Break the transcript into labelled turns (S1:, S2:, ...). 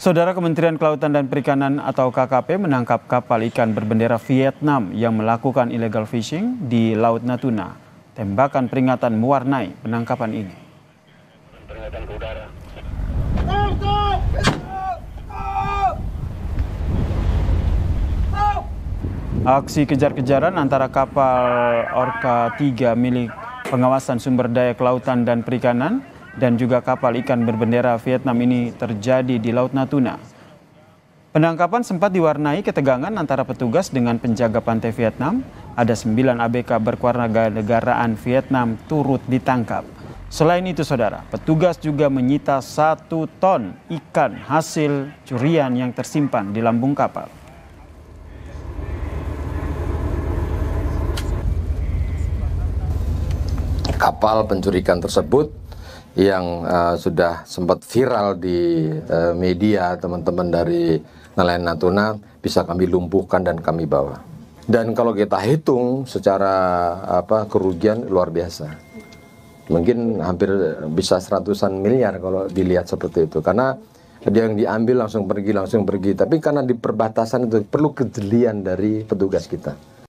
S1: Saudara Kementerian Kelautan dan Perikanan atau KKP menangkap kapal ikan berbendera Vietnam yang melakukan illegal fishing di Laut Natuna. Tembakan peringatan mewarnai penangkapan ini. Aksi kejar-kejaran antara kapal Orca 3 milik pengawasan sumber daya kelautan dan perikanan dan juga kapal ikan berbendera Vietnam ini terjadi di Laut Natuna. Penangkapan sempat diwarnai ketegangan antara petugas dengan penjaga pantai Vietnam. Ada sembilan ABK negaraan Vietnam turut ditangkap. Selain itu, saudara, petugas juga menyita satu ton ikan hasil curian yang tersimpan di lambung kapal.
S2: Kapal pencurikan tersebut yang uh, sudah sempat viral di uh, media teman-teman dari nelayan Natuna bisa kami lumpuhkan dan kami bawa. Dan kalau kita hitung secara apa kerugian luar biasa. Mungkin hampir bisa seratusan miliar kalau dilihat seperti itu karena dia yang diambil langsung pergi langsung pergi tapi karena di perbatasan itu perlu kejelian dari petugas kita.